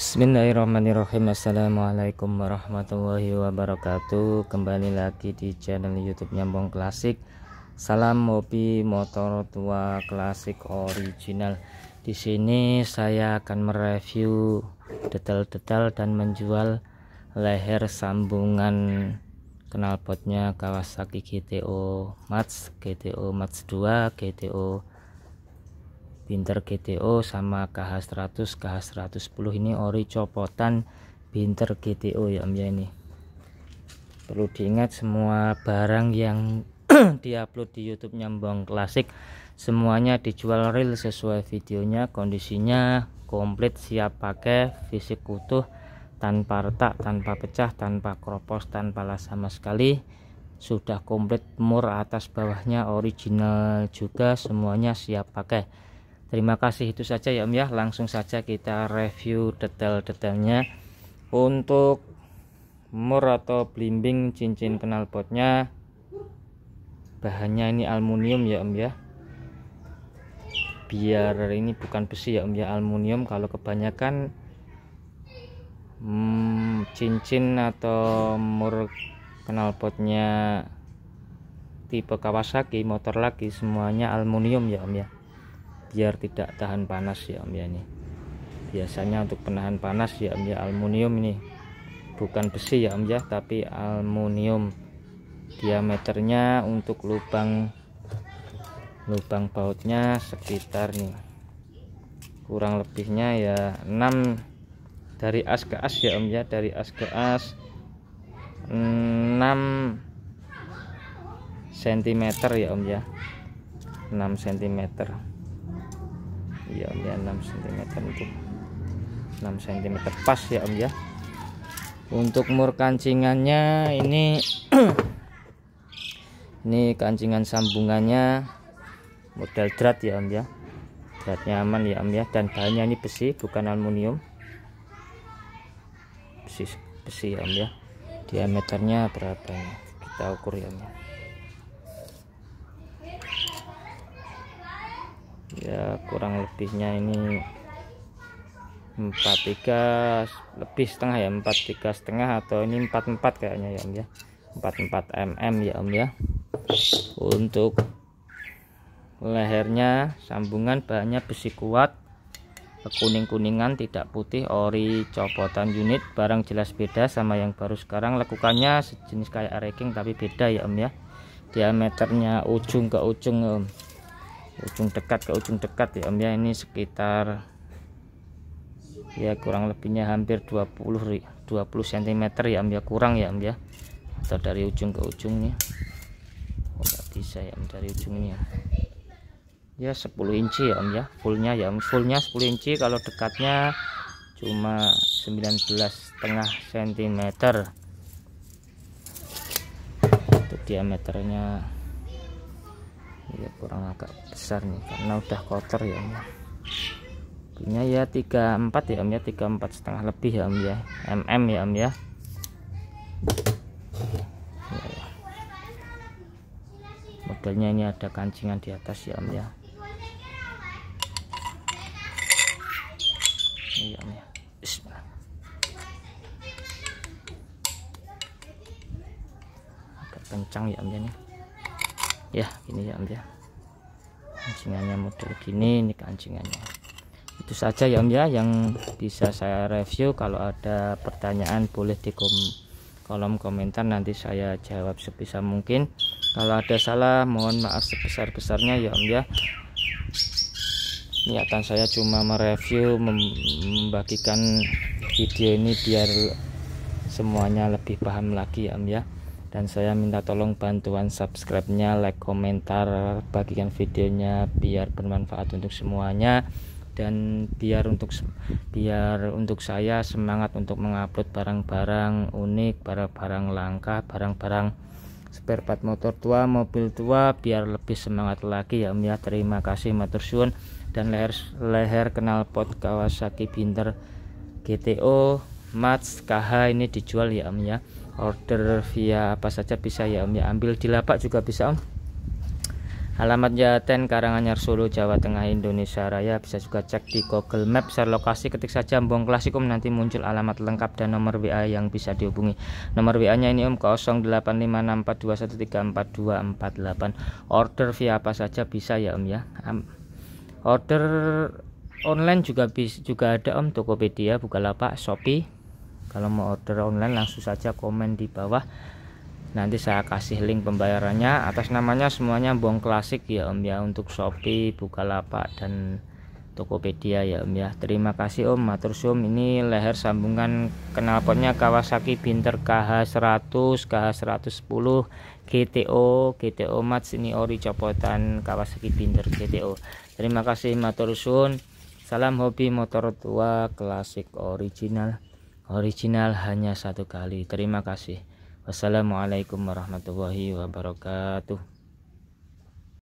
Bismillahirrahmanirrahim Assalamualaikum warahmatullahi wabarakatuh Kembali lagi di channel youtube Nyambung Klasik Salam mobil motor tua klasik original Di sini saya akan mereview detail-detail dan menjual leher sambungan knalpotnya Kawasaki GTO Mats, GTO Mats 2, GTO Binter GTO sama KH100 KH110 ini ori copotan Binter GTO ya Om ya ini perlu diingat semua barang yang diupload di YouTube nyambung Klasik semuanya dijual real sesuai videonya kondisinya komplit siap pakai fisik utuh tanpa retak tanpa pecah tanpa kropos tanpa las sama sekali sudah komplit mur atas bawahnya original juga semuanya siap pakai Terima kasih itu saja ya Om ya. Langsung saja kita review detail-detailnya untuk mur atau blimbing cincin knalpotnya. Bahannya ini aluminium ya Om ya. Biar ini bukan besi ya Om ya, aluminium kalau kebanyakan hmm, cincin atau mur knalpotnya tipe Kawasaki motor lagi semuanya aluminium ya Om ya biar tidak tahan panas ya Om ya ini biasanya untuk penahan panas ya Om ya aluminium ini bukan besi ya Om ya tapi aluminium diameternya untuk lubang lubang bautnya sekitar nih kurang lebihnya ya 6 dari as ke as ya Om ya dari as ke as 6 cm ya Om ya 6 cm Ya, om ya 6 cm untuk 6 cm pas ya om ya untuk mur kancingannya ini ini kancingan sambungannya model drat ya om ya dratnya aman ya om ya dan bahannya ini besi bukan aluminium besi besi ya om ya diameternya berapa ya kita ukur ya om ya ya kurang lebihnya ini 43 lebih setengah ya 43 setengah atau ini 44 kayaknya ya Om ya 44 mm ya Om ya untuk lehernya sambungan bahannya besi kuat kuning-kuningan tidak putih ori copotan unit barang jelas beda sama yang baru sekarang lakukannya sejenis kayak reking tapi beda ya om ya diameternya ujung ke ujung om ujung dekat ke ujung dekat ya Om ya ini sekitar ya kurang lebihnya hampir 20 20 cm ya Om ya kurang ya Om ya atau dari ujung ke ujungnya oh nggak bisa ya Om dari ujungnya ya 10 inci ya Om ya fullnya ya Om fullnya 10 inci kalau dekatnya cuma 19 setengah cm untuk diameternya ya kurang agak besar nih karena udah kotor ya om ya punya ya 34 ya om ya 34 setengah lebih ya om ya mm ya om ya, modelnya ini ada kancingan di atas ya om ya iya om ya agak kencang ya om ya nih ya ini ya Om ya kancingannya model gini ini kancingannya itu saja ya Om ya yang bisa saya review kalau ada pertanyaan boleh di kolom komentar nanti saya jawab sebisa mungkin kalau ada salah mohon maaf sebesar-besarnya ya Om ya niatan saya cuma mereview membagikan video ini biar semuanya lebih paham lagi ya Om ya dan saya minta tolong bantuan subscribe-nya, like, komentar, bagikan videonya biar bermanfaat untuk semuanya dan biar untuk biar untuk saya semangat untuk mengupload barang-barang unik, barang-barang langka, barang-barang spare part motor tua, mobil tua biar lebih semangat lagi ya Om ya. Terima kasih matur suwun dan leher leher kenal pot Kawasaki Binter GTO mats KH ini dijual ya Om ya order via apa saja bisa ya Om ya ambil di lapak juga bisa Om alamat Ten Karanganyar Solo Jawa Tengah Indonesia Raya bisa juga cek di Google Map share lokasi ketik saja Ambong Klasikum nanti muncul alamat lengkap dan nomor WA yang bisa dihubungi nomor WA nya ini Om 085642134248 order via apa saja bisa ya Om ya order online juga bis juga ada Om Tokopedia Bukalapak Shopee kalau mau order online langsung saja komen di bawah nanti saya kasih link pembayarannya atas namanya semuanya bong klasik ya om ya untuk Shopee Bukalapak dan Tokopedia ya om ya terima kasih om matur ini leher sambungan knalpotnya Kawasaki Binter KH100 KH110 GTO GTO Mats ini ori copotan Kawasaki Binter GTO terima kasih matur salam hobi motor tua klasik original Original hanya satu kali. Terima kasih. Wassalamualaikum warahmatullahi wabarakatuh.